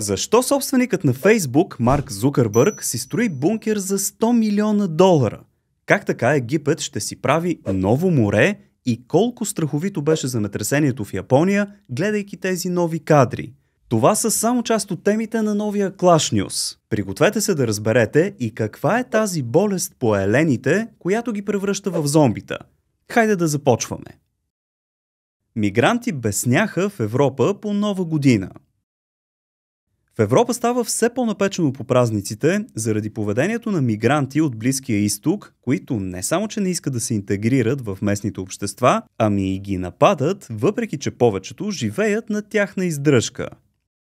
Защо собственикът на Фейсбук, Марк Зукърбърг, си строи бункер за 100 милиона долара? Как така Египет ще си прави ново море и колко страховито беше земетресението в Япония, гледайки тези нови кадри? Това са само част от темите на новия Clash News. Пригответе се да разберете и каква е тази болест по елените, която ги превръща в зомбита. Хайде да започваме. Мигранти бесняха в Европа по нова година. В Европа става все по-напечено по празниците заради поведението на мигранти от Близкия изток, които не само, че не искат да се интегрират в местните общества, ами и ги нападат, въпреки че повечето живеят на тяхна издръжка.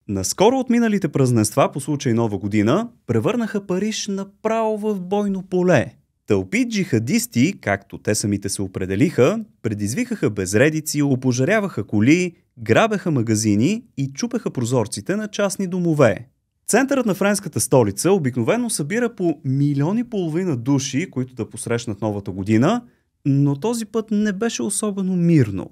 Наскоро от миналите празненства по случай Нова година превърнаха Париж направо в бойно поле – Тълпи джихадисти, както те самите се определиха, предизвикаха безредици, опожаряваха коли, грабеха магазини и чупеха прозорците на частни домове. Центърът на френската столица обикновено събира по милиони половина души, които да посрещнат новата година, но този път не беше особено мирно.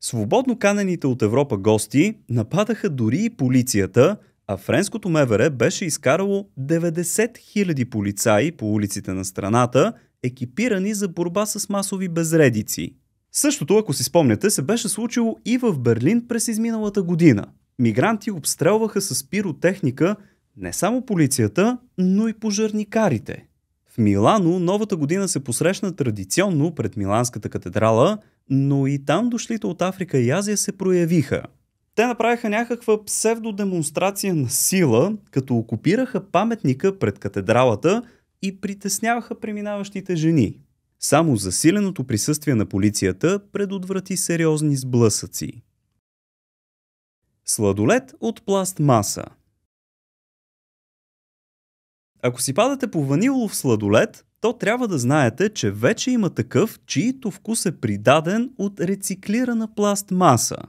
Свободно канените от Европа гости нападаха дори и полицията – а френското МВР беше изкарало 90 000 полицаи по улиците на страната, екипирани за борба с масови безредици. Същото, ако си спомняте, се беше случило и в Берлин през изминалата година. Мигранти обстрелваха с пиротехника не само полицията, но и пожарникарите. В Милано новата година се посрещна традиционно пред Миланската катедрала, но и там дошлите от Африка и Азия се проявиха – те направиха някаква псевдодемонстрация на сила, като окупираха паметника пред катедралата и притесняваха преминаващите жени. Само засиленото присъствие на полицията предотврати сериозни сблъсъци. Сладолет от пластмаса Ако си падате по ванилов сладолет, то трябва да знаете, че вече има такъв, чието вкус е придаден от рециклирана пластмаса –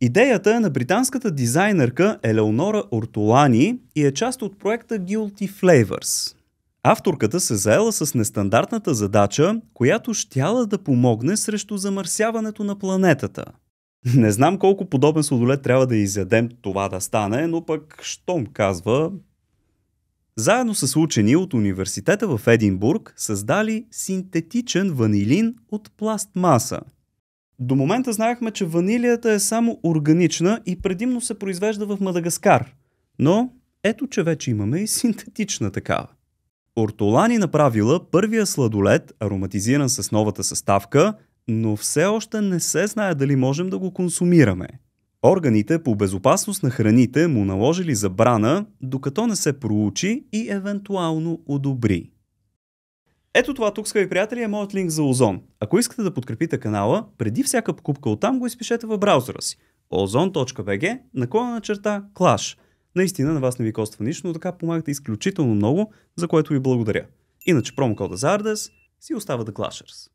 Идеята е на британската дизайнерка Елеонора Ортолани и е част от проекта Guilty Flavors. Авторката се заела с нестандартната задача, която щяла да помогне срещу замърсяването на планетата. Не знам колко подобен сладолет трябва да изядем това да стане, но пък щом казва... Заедно с учени от университета в Единбург създали синтетичен ванилин от пластмаса – до момента знаехме, че ванилията е само органична и предимно се произвежда в Мадагаскар. Но ето, че вече имаме и синтетична такава. Ортолани направила първия сладолет, ароматизиран с новата съставка, но все още не се знае дали можем да го консумираме. Органите по безопасност на храните му наложили забрана, докато не се проучи и евентуално одобри. Ето това тук, скъпи приятели, е моят линк за Озон. Ако искате да подкрепите канала, преди всяка покупка оттам го изпишете в браузъра си. ozon.bg наклона на черта Clash. Наистина на вас не ви коства нищо, но така помагате изключително много, за което ви благодаря. Иначе промокода за Ardes си остава да Clashers.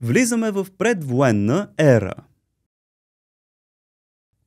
Влизаме в предвоенна ера.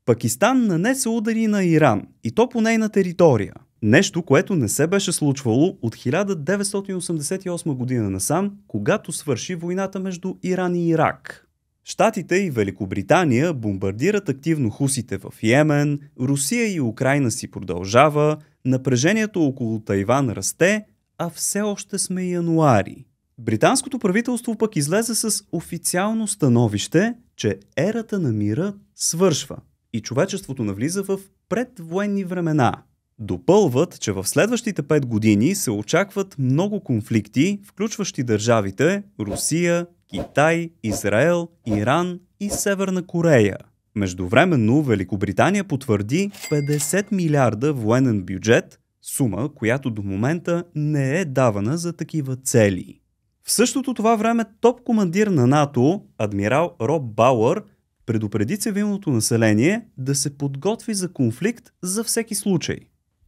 Пакистан нанесе удари на Иран и то по нейна територия – Нещо, което не се беше случвало от 1988 година насам, когато свърши войната между Иран и Ирак. Штатите и Великобритания бомбардират активно хусите в Йемен, Русия и Украина си продължава, напрежението около Тайван расте, а все още сме януари. Британското правителство пък излезе с официално становище, че ерата на мира свършва и човечеството навлиза в предвоенни времена – Допълват, че в следващите 5 години се очакват много конфликти, включващи държавите Русия, Китай, Израел, Иран и Северна Корея. Междувременно Великобритания потвърди 50 милиарда военен бюджет, сума, която до момента не е давана за такива цели. В същото това време топ командир на НАТО, адмирал Роб Бауър, предупреди цивилното население да се подготви за конфликт за всеки случай.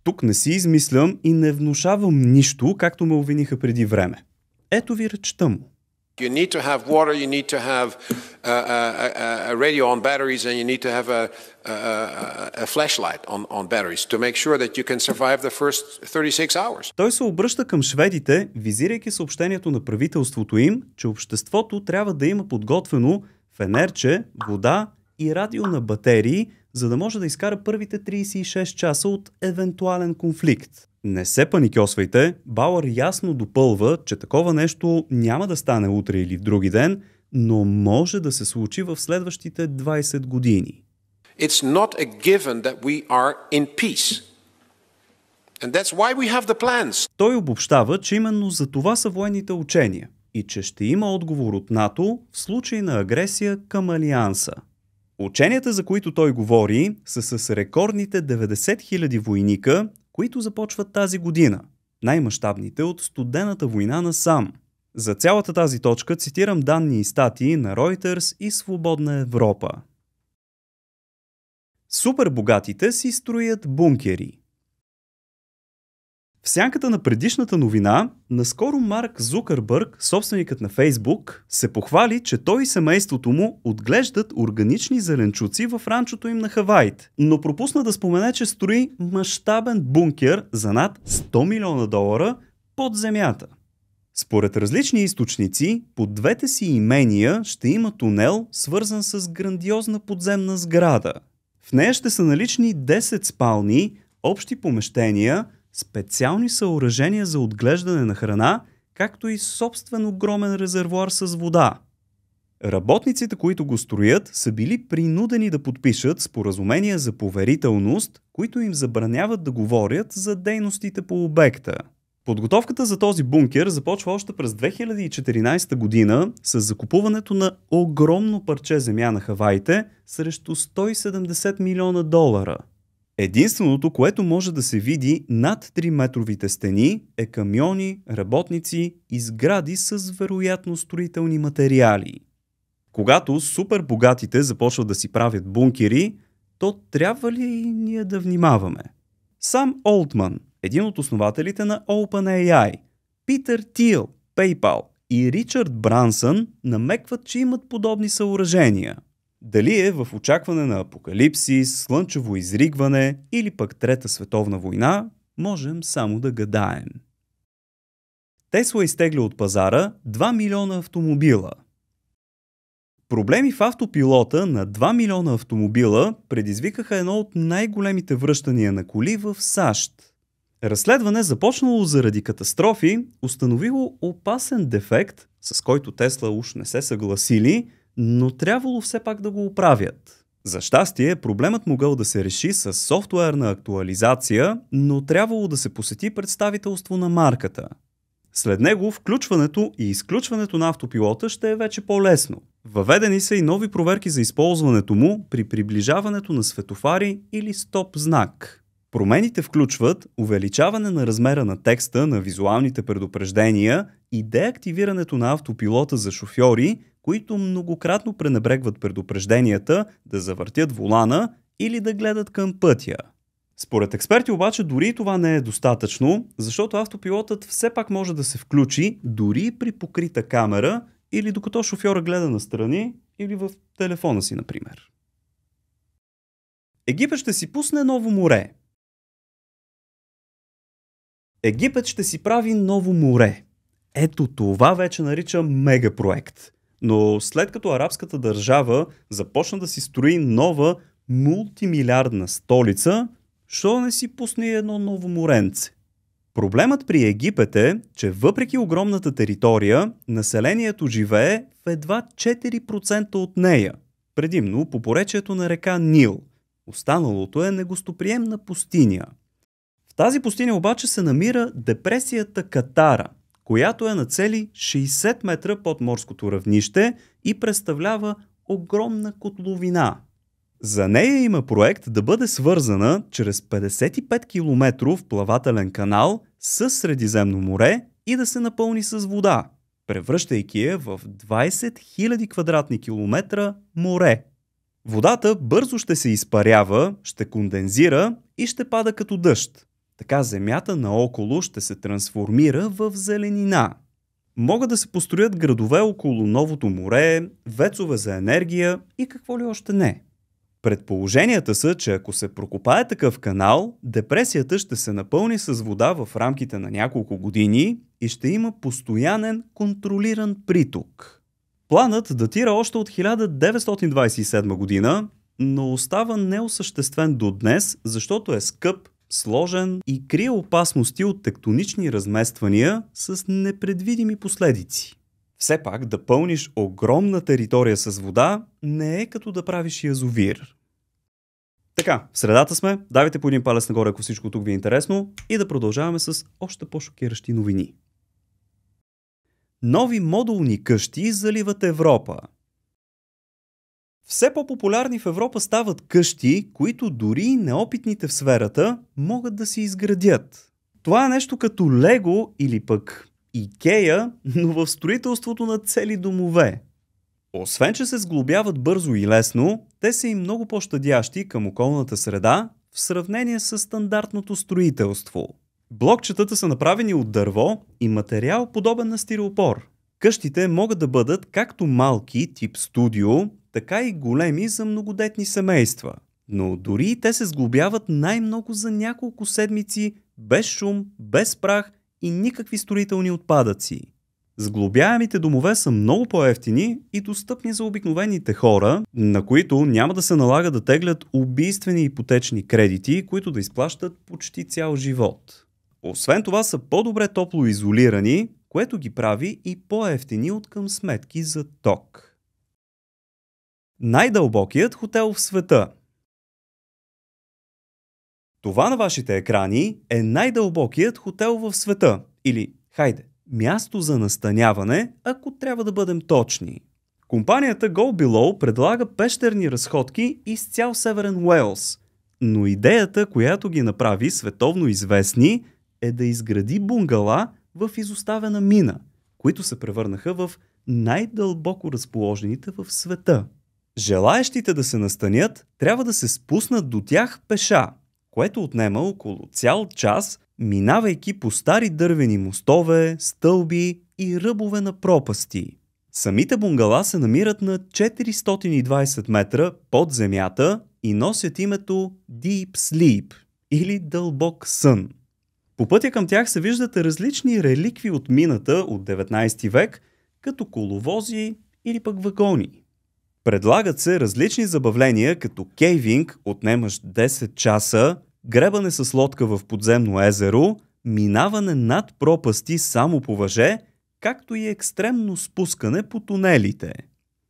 Тук не си измислям и не внушавам нищо, както ме обвиниха преди време. Ето ви речта му. You need to have water, you need to have a, uh, a, uh, uh, a radio on batteries, and you need to have a, a, a flashlight on, on batteries to make sure that you can survive the first 36 hours. Той се обръща към шведите, визирайки съобщението на правителството им, че обществото трябва да има подготвено фенерче, вода и радио на батерии – за да може да изкара първите 36 часа от евентуален конфликт. Не се паникьосвайте, Бауър ясно допълва, че такова нещо няма да стане утре или в други ден, но може да се случи в следващите 20 години. It's not a given that we are in peace. And that's why we have the plans. Той обобщава, че именно за това са военните учения и че ще има отговор от НАТО в случай на агресия към Алианса – Ученията, за които той говори, са с рекордните 90 000 войника, които започват тази година. Най-мащабните от студената война на сам. За цялата тази точка цитирам данни и статии на Reuters и Свободна Европа. Супербогатите си строят бункери – в сянката на предишната новина, наскоро Марк Зукърбърг, собственикът на Фейсбук, се похвали, че той и семейството му отглеждат органични зеленчуци в ранчото им на Хавайт. Но пропусна да спомене, че строи мащабен бункер за над 100 милиона долара под земята. Според различни източници, под двете си имения ще има тунел, свързан с грандиозна подземна сграда. В нея ще са налични 10 спални, общи помещения – специални съоръжения за отглеждане на храна, както и собствен огромен резервуар с вода. Работниците, които го строят, са били принудени да подпишат споразумения за поверителност, които им забраняват да говорят за дейностите по обекта. Подготовката за този бункер започва още през 2014 година с закупуването на огромно парче земя на Хаваите срещу 170 милиона долара – Единственото, което може да се види над 3-метровите стени е камиони, работници и сгради с вероятно строителни материали. Когато супербогатите започват да си правят бункери, то трябва ли и ние да внимаваме? Сам Олтман, един от основателите на OpenAI, Питър Тил, PayPal и Ричард Брансън намекват, че имат подобни съоръжения – дали е в очакване на апокалипсис, слънчево изригване или пък Трета световна война, можем само да гадаем. Тесла е изтегля от пазара 2 милиона автомобила. Проблеми в автопилота на 2 милиона автомобила предизвикаха едно от най-големите връщания на коли в САЩ. Разследване, започнало заради катастрофи, установило опасен дефект, с който Тесла уж не се съгласили – но трябвало все пак да го оправят. За щастие, проблемът могъл да се реши с софтуерна актуализация, но трябвало да се посети представителство на марката. След него включването и изключването на автопилота ще е вече по-лесно. Въведени са и нови проверки за използването му при приближаването на светофари или стоп знак. Промените включват увеличаване на размера на текста на визуалните предупреждения и деактивирането на автопилота за шофьори, които многократно пренебрегват предупрежденията да завъртят волана или да гледат към пътя. Според експерти обаче дори това не е достатъчно, защото автопилотът все пак може да се включи дори при покрита камера или докато шофьора гледа настрани или в телефона си, например. Египет ще си пусне ново море. Египет ще си прави ново море. Ето това вече наричам мегапроект – но след като арабската държава започна да си строи нова мултимилиардна столица, що не си пусне едно ново моренце? Проблемът при Египет е, че въпреки огромната територия, населението живее в едва 4% от нея, предимно по поречието на река Нил. Останалото е негостоприемна пустиня. В тази пустиня обаче се намира депресията Катара – която е на цели 60 метра под морското равнище и представлява огромна котловина. За нея има проект да бъде свързана чрез 55 км плавателен канал с Средиземно море и да се напълни с вода, превръщайки я в 20 000 квадратни километра море. Водата бързо ще се изпарява, ще кондензира и ще пада като дъжд. Така земята наоколо ще се трансформира в зеленина. Могат да се построят градове около новото море, вецове за енергия и какво ли още не. Предположенията са, че ако се прокопае такъв канал, депресията ще се напълни с вода в рамките на няколко години и ще има постоянен контролиран приток. Планът датира още от 1927 година, но остава неосъществен до днес, защото е скъп сложен и крие опасности от тектонични размествания с непредвидими последици. Все пак да пълниш огромна територия с вода не е като да правиш язовир. Така, в средата сме, давайте по един палец нагоре, ако всичко тук ви е интересно и да продължаваме с още по-шокиращи новини. Нови модулни къщи заливат Европа. Все по-популярни в Европа стават къщи, които дори неопитните в сферата могат да си изградят. Това е нещо като Лего или пък Икея, но в строителството на цели домове. Освен, че се сглобяват бързо и лесно, те са и много по-щадящи към околната среда в сравнение с стандартното строителство. Блокчетата са направени от дърво и материал подобен на стиропор. Къщите могат да бъдат както малки, тип студио, така и големи за многодетни семейства. Но дори и те се сглобяват най-много за няколко седмици, без шум, без прах и никакви строителни отпадъци. Сглобяемите домове са много по-ефтини и достъпни за обикновените хора, на които няма да се налага да теглят убийствени ипотечни кредити, които да изплащат почти цял живот. Освен това са по-добре топло изолирани, което ги прави и по-ефтини от към сметки за ток. Най-дълбокият хотел в света. Това на вашите екрани е най-дълбокият хотел в света. Или, хайде, място за настаняване, ако трябва да бъдем точни. Компанията Go Below предлага пещерни разходки из цял Северен Уелс. Но идеята, която ги направи световно известни, е да изгради бунгала в изоставена мина, които се превърнаха в най-дълбоко разположените в света. Желаещите да се настанят трябва да се спуснат до тях пеша, което отнема около цял час, минавайки по стари дървени мостове, стълби и ръбове на пропасти. Самите бунгала се намират на 420 метра под земята и носят името Deep Sleep или Дълбок сън. По пътя към тях се виждат различни реликви от мината от 19 век, като коловози или пък вагони – Предлагат се различни забавления, като кейвинг, отнемащ 10 часа, гребане с лодка в подземно езеро, минаване над пропасти само по въже, както и екстремно спускане по тунелите.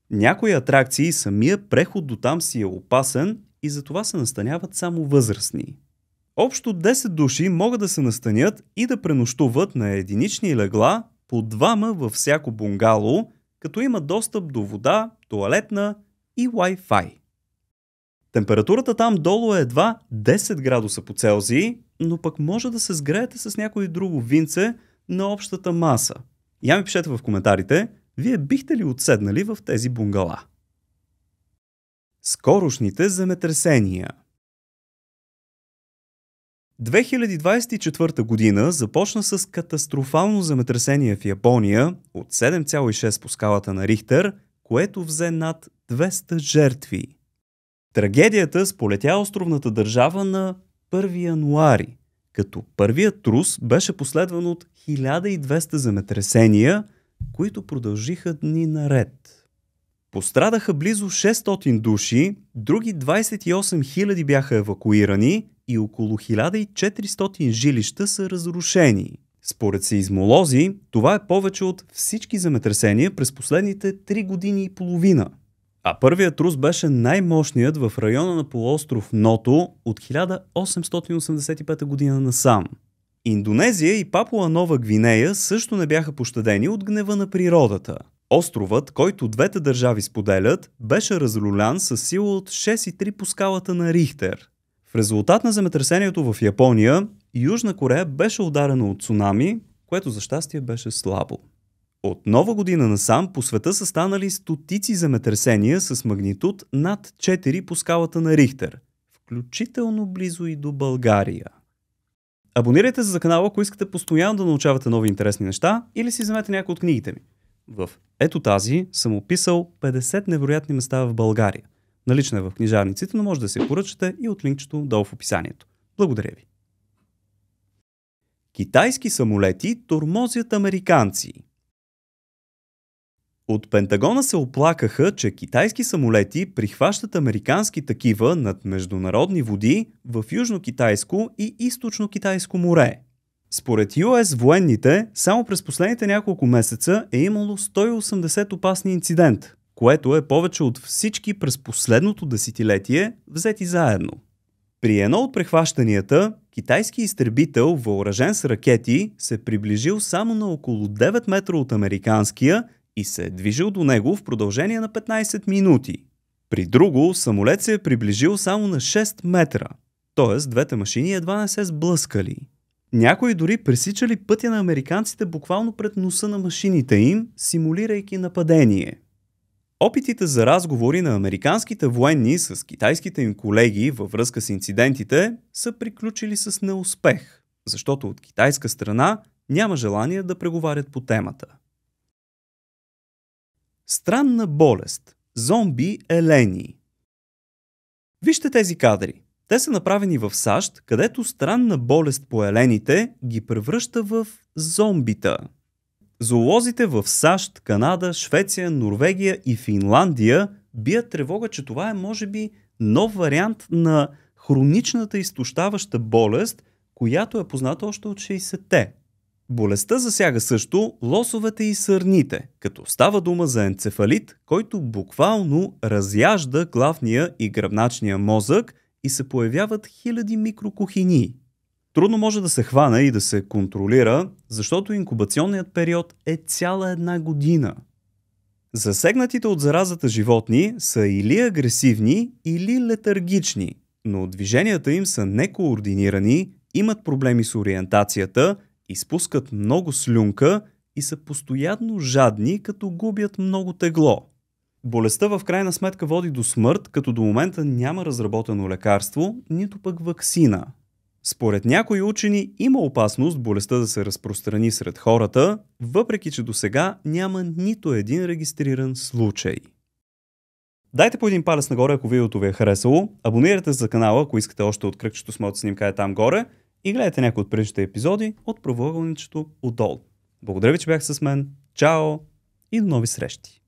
Някои атракции самия преход до там си е опасен и затова се настаняват само възрастни. Общо 10 души могат да се настанят и да пренощуват на единични легла по двама във всяко бунгало – като има достъп до вода, туалетна и Wi-Fi. Температурата там долу е едва 10 градуса по Целзии, но пък може да се сгреете с някои друго винце на общата маса. Я ми пишете в коментарите, вие бихте ли отседнали в тези бунгала? Скорошните земетресения – 2024 година започна с катастрофално земетресение в Япония от 7,6 по скалата на Рихтер, което взе над 200 жертви. Трагедията сполетя островната държава на 1 януари, като първият трус беше последван от 1200 земетресения, които продължиха дни наред. Пострадаха близо 600 души, други 28 000 бяха евакуирани и около 1400 жилища са разрушени. Според измолози, това е повече от всички земетресения през последните 3 години и половина. А първият рус беше най-мощният в района на полуостров Ното от 1885 година насам. Индонезия и Папуа Нова Гвинея също не бяха пощадени от гнева на природата – Островът, който двете държави споделят, беше разрулян с сила от 6,3 по скалата на Рихтер. В резултат на земетресението в Япония, Южна Корея беше ударена от цунами, което за щастие беше слабо. От нова година насам по света са станали стотици земетресения с магнитуд над 4 по скалата на Рихтер, включително близо и до България. Абонирайте се за канала, ако искате постоянно да научавате нови интересни неща или си вземете някои от книгите ми. В ето тази съм описал 50 невероятни места в България. Налична е в книжарниците, но може да се поръчате и от линкчето долу в описанието. Благодаря ви! Китайски самолети тормозят американци. От Пентагона се оплакаха, че китайски самолети прихващат американски такива над международни води в Южно-Китайско и Източно-Китайско море. Според US военните, само през последните няколко месеца е имало 180 опасни инцидент, което е повече от всички през последното десетилетие взети заедно. При едно от прехващанията, китайски изтребител, въоръжен с ракети, се приближил само на около 9 метра от американския и се е движил до него в продължение на 15 минути. При друго, самолет се е приближил само на 6 метра, т.е. двете машини едва не се сблъскали. Някои дори пресичали пътя на американците буквално пред носа на машините им, симулирайки нападение. Опитите за разговори на американските военни с китайските им колеги във връзка с инцидентите са приключили с неуспех, защото от китайска страна няма желание да преговарят по темата. Странна болест. Зомби елени. Вижте тези кадри. Те са направени в САЩ, където странна болест по елените ги превръща в зомбита. Зоолозите в САЩ, Канада, Швеция, Норвегия и Финландия бият тревога, че това е може би нов вариант на хроничната изтощаваща болест, която е позната още от 60-те. Болестта засяга също лосовете и сърните, като става дума за енцефалит, който буквално разяжда главния и гръбначния мозък и се появяват хиляди микрокухини. Трудно може да се хване и да се контролира, защото инкубационният период е цяла една година. Засегнатите от заразата животни са или агресивни, или летаргични, но движенията им са некоординирани, имат проблеми с ориентацията, изпускат много слюнка и са постоянно жадни, като губят много тегло. Болестта в крайна сметка води до смърт, като до момента няма разработено лекарство, нито пък вакцина. Според някои учени има опасност болестта да се разпространи сред хората, въпреки че до сега няма нито един регистриран случай. Дайте по един палец нагоре, ако видеото ви е харесало, абонирайте се за канала, ако искате още от кръгчето с моята снимка е там горе и гледайте някои от предишните епизоди от правоъгълничето отдолу. Благодаря ви, че бях с мен. Чао и до нови срещи!